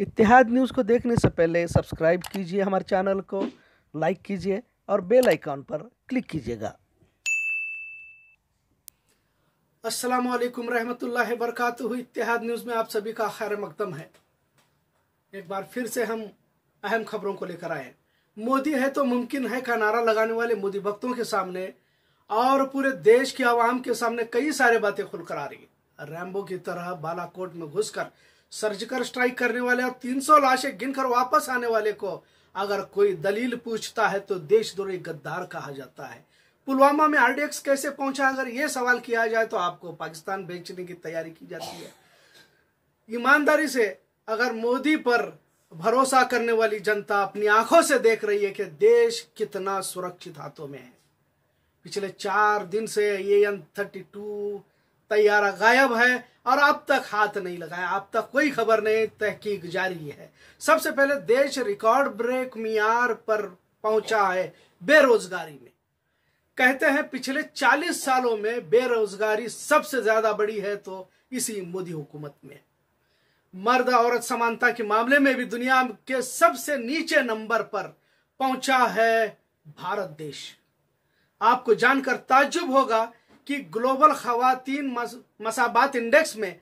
इतिहाद news को देखने से पहले सब्सक्राइब कीजिए हमारे चैनल को लाइक कीजिए और बेल आइकॉन पर क्लिक कीजिएगा अस्सलाम वालेकुम रहमतुल्लाहि वरकatuh इतिहाद न्यूज़ में आप सभी का खैर मकदम है एक बार फिर से हम अहम खबरों को लेकर आए मोदी है तो मुमकिन है का नारा लगाने वाले मोदी भक्तों के सामने और पूरे देश के आवाम के सामने कई सारे बातें खुलकर आ रही है रैम्बो की तरह बालाकोट में घुसकर सर्जिकल स्ट्राइक करने वाले और 300 लाशें गिनकर वापस आने वाले को अगर कोई दलील पूछता है तो देशद्रोही गद्दार कहा जाता है पुलवामा में आरडीएक्स कैसे पहुंचा अगर ये सवाल किया जाए तो आपको पाकिस्तान बेचने की तैयारी की जाती है ईमानदारी से अगर मोदी पर भरोसा करने वाली जनता अपनी आंखों से देख रही है कि देश कितना सुरक्षित हाथों में है पिछले चार दिन से ए एन थर्टी टू तैयारा गायब है और अब तक हाथ नहीं लगाया अब तक कोई खबर नहीं तहकीक जारी है सबसे पहले देश रिकॉर्ड ब्रेक मियार पर पहुंचा है बेरोजगारी में कहते हैं पिछले 40 सालों में बेरोजगारी सबसे ज्यादा बड़ी है तो इसी मोदी हुकूमत में मर्द औरत समानता के मामले में भी दुनिया के सबसे नीचे नंबर पर पहुंचा है भारत देश आपको जानकर ताज्जुब होगा कि ग्लोबल खातन मसाबात इंडेक्स में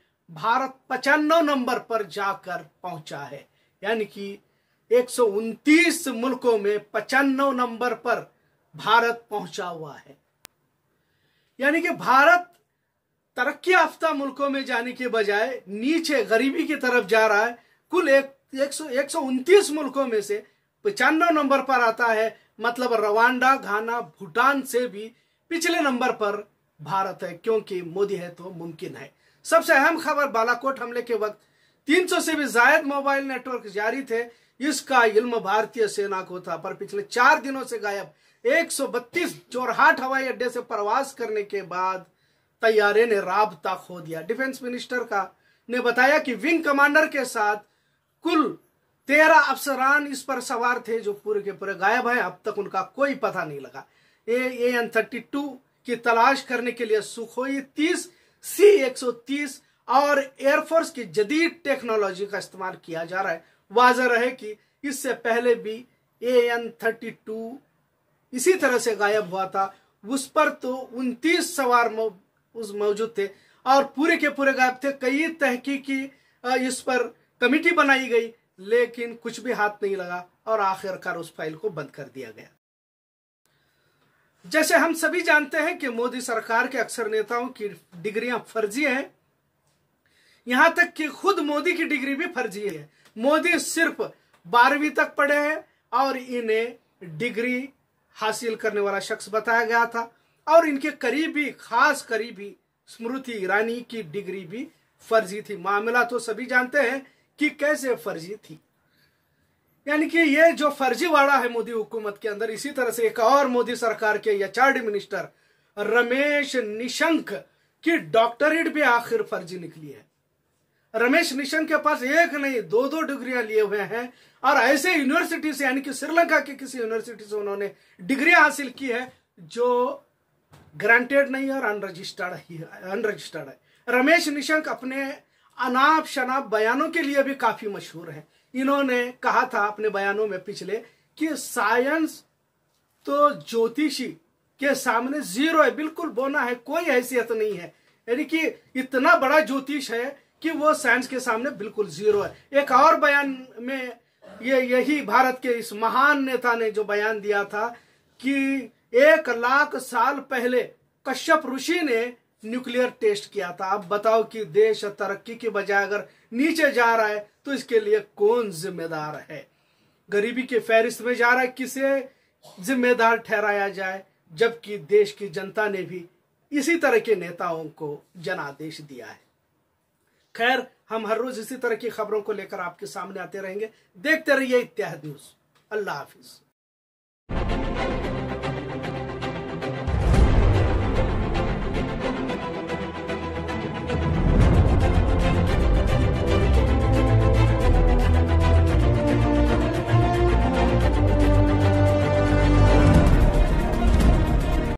भारत पचानवे नंबर पर जाकर पहुंचा है यानी कि एक मुल्कों में पचानवे नंबर पर भारत पहुंचा हुआ है यानी कि भारत तरक्की याफ्ता मुल्कों में जाने के बजाय नीचे गरीबी की तरफ जा रहा है कुल एक एक सौ एक सौ उनतीस मुल्कों में से पचानवे नंबर पर आता है मतलब रवांडा घाना भूटान से भी पिछले नंबर पर भारत है क्योंकि मोदी है तो मुमकिन है सबसे अहम खबर बालाकोट हमले के वक्त 300 से भी जायद मोबाइल नेटवर्क जारी थे इसका इल्म भारतीय सेना को था पर पिछले चार दिनों से गायब 132 जोरहाट हवाई अड्डे से प्रवास करने के बाद तैयारे ने राबता खो दिया डिफेंस मिनिस्टर का ने बताया कि विंग कमांडर के साथ कुल तेरह अफसरान इस पर सवार थे जो पूरे के पूरे गायब हैं अब तक उनका कोई पता नहीं लगा ए एन थर्टी टू की तलाश करने के लिए सुखोई तीस सी एक सौ तीस और एयरफोर्स की जदीद टेक्नोलॉजी का इस्तेमाल किया जा रहा है वाजह रहे कि इससे पहले भी ए एन थर्टी टू इसी तरह से गायब हुआ था उस पर तो उनतीस सवार उस मौजूद थे और पूरे के पूरे गायब थे कई तहकीकी इस पर कमेटी बनाई गई लेकिन कुछ भी हाथ नहीं लगा और आखिरकार उस फाइल को बंद कर दिया गया जैसे हम सभी जानते हैं कि मोदी सरकार के अक्सर नेताओं की डिग्रियां फर्जी है यहां तक कि खुद मोदी की डिग्री भी फर्जी है मोदी सिर्फ बारहवीं तक पढ़े हैं और इन्हें डिग्री हासिल करने वाला शख्स बताया गया था और इनके करीबी खास करीबी स्मृति ईरानी की डिग्री भी फर्जी थी मामला तो सभी जानते हैं कि कैसे फर्जी थी यानी कि ये जो फर्जीवाड़ा है मोदी हुकूमत के अंदर इसी तरह से एक और मोदी सरकार के एच मिनिस्टर रमेश निशंक की डॉक्टरेट भी आखिर फर्जी निकली है रमेश निशंक के पास एक नहीं दो दो डिग्रियां लिए हुए हैं और ऐसे यूनिवर्सिटी से यानी कि श्रीलंका की किसी यूनिवर्सिटी से उन्होंने डिग्री हासिल की है जो ग्रांटेड नहीं है और अनरजिस्टर्ड ही अनरजिस्टर्ड है रमेश निशंक अपने अनाप शनाप बयानों के लिए भी काफी मशहूर है इन्होंने कहा था अपने बयानों में पिछले कि साइंस तो ज्योतिषी के सामने जीरो है बिल्कुल बोना है कोई हैसियत नहीं है यानी कि इतना बड़ा ज्योतिष है कि वो साइंस के सामने बिल्कुल जीरो है एक और बयान में ये यही भारत के इस महान नेता ने जो बयान दिया था कि एक लाख साल पहले कश्यप ऋषि ने न्यूक्लियर टेस्ट किया था अब बताओ कि देश तरक्की के बजाय अगर नीचे जा रहा है तो इसके लिए कौन जिम्मेदार है गरीबी के फहरिस्त में जा रहा है किसे जिम्मेदार ठहराया जाए जबकि देश की जनता ने भी इसी तरह के नेताओं को जनादेश दिया है खैर हम हर रोज इसी तरह की खबरों को लेकर आपके सामने आते रहेंगे देखते रहिए इत्याद न्यूज अल्लाह हाफिज़